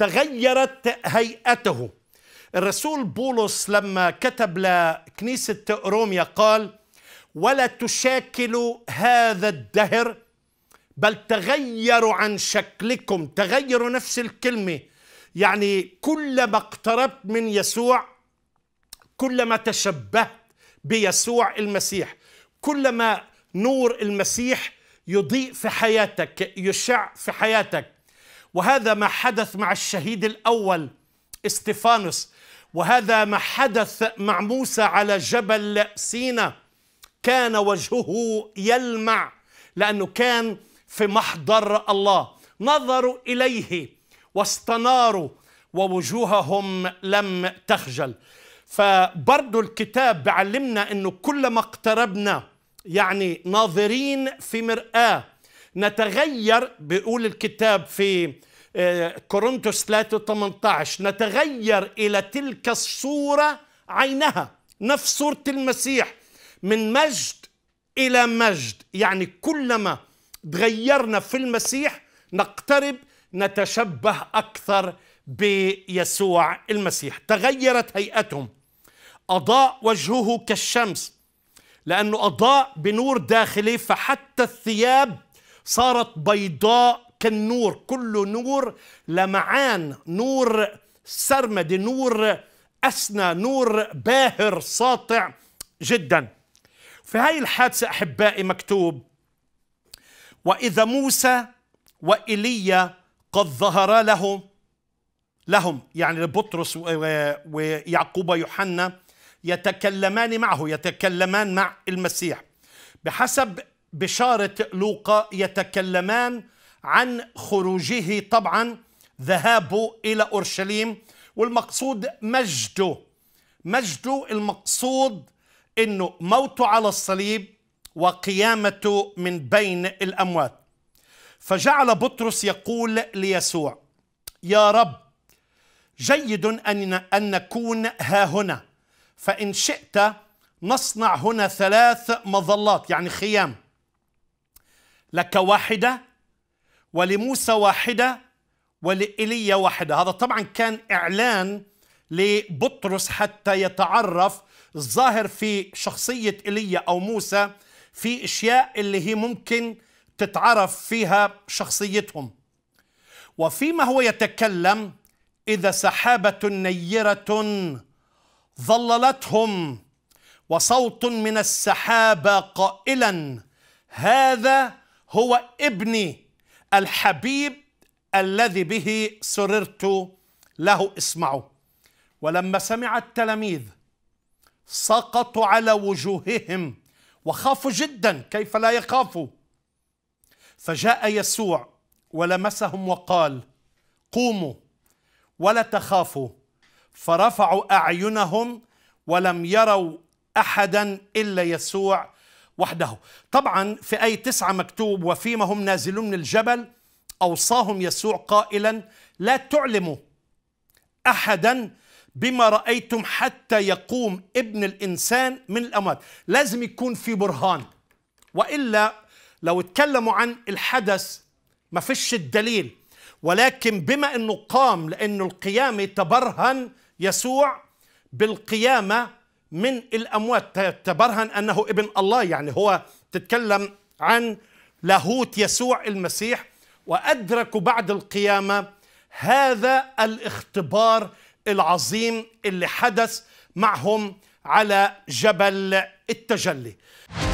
تغيرت هيئته الرسول بولس لما كتب لكنيسة روميا قال ولا تشاكلوا هذا الدهر بل تغيروا عن شكلكم تغيروا نفس الكلمة يعني كلما اقتربت من يسوع كلما تشبهت بيسوع المسيح كلما نور المسيح يضيء في حياتك يشع في حياتك وهذا ما حدث مع الشهيد الأول استفانوس وهذا ما حدث مع موسى على جبل سينا كان وجهه يلمع لأنه كان في محضر الله نظروا إليه واستناروا ووجوههم لم تخجل فبرضو الكتاب بعلمنا أنه كلما اقتربنا يعني ناظرين في مرآة نتغير بيقول الكتاب في آه، كورنثوس 3 18 نتغير إلى تلك الصورة عينها نفس صورة المسيح من مجد إلى مجد يعني كلما تغيرنا في المسيح نقترب نتشبه أكثر بيسوع المسيح تغيرت هيئتهم أضاء وجهه كالشمس لأنه أضاء بنور داخلي فحتى الثياب صارت بيضاء كالنور كله نور لمعان نور سرمدي نور أسنى نور باهر ساطع جدا في هاي الحادثة أحبائي مكتوب وإذا موسى وإيليا قد ظهر لهم لهم يعني بطرس ويعقوب ويوحنا يتكلمان معه يتكلمان مع المسيح بحسب بشارة لوقا يتكلمان عن خروجه طبعا ذهابه إلى أورشليم والمقصود مجده مجده المقصود أنه موته على الصليب وقيامته من بين الأموات فجعل بطرس يقول ليسوع يا رب جيد أن, أن نكون ها هنا فإن شئت نصنع هنا ثلاث مظلات يعني خيام لك واحدة ولموسى واحدة ولإيليا واحدة هذا طبعا كان إعلان لبطرس حتى يتعرف الظاهر في شخصية إيليا أو موسى في أشياء اللي هي ممكن تتعرف فيها شخصيتهم وفيما هو يتكلم إذا سحابة نيرة ظللتهم وصوت من السحابة قائلا هذا هو ابني الحبيب الذي به سررت له اسمعوا ولما سمع التلاميذ سقطوا على وجوههم وخافوا جدا كيف لا يخافوا فجاء يسوع ولمسهم وقال قوموا ولا تخافوا فرفعوا اعينهم ولم يروا احدا الا يسوع وحده طبعا في أي تسعة مكتوب وفيما هم نازلون من الجبل أوصاهم يسوع قائلا لا تعلموا أحدا بما رأيتم حتى يقوم ابن الإنسان من الأموات لازم يكون في برهان وإلا لو اتكلموا عن الحدث ما فيش الدليل ولكن بما أنه قام لأنه القيامة تبرهن يسوع بالقيامة من الأموات تبرهن أنه ابن الله يعني هو تتكلم عن لاهوت يسوع المسيح وأدركوا بعد القيامة هذا الاختبار العظيم اللي حدث معهم على جبل التجلي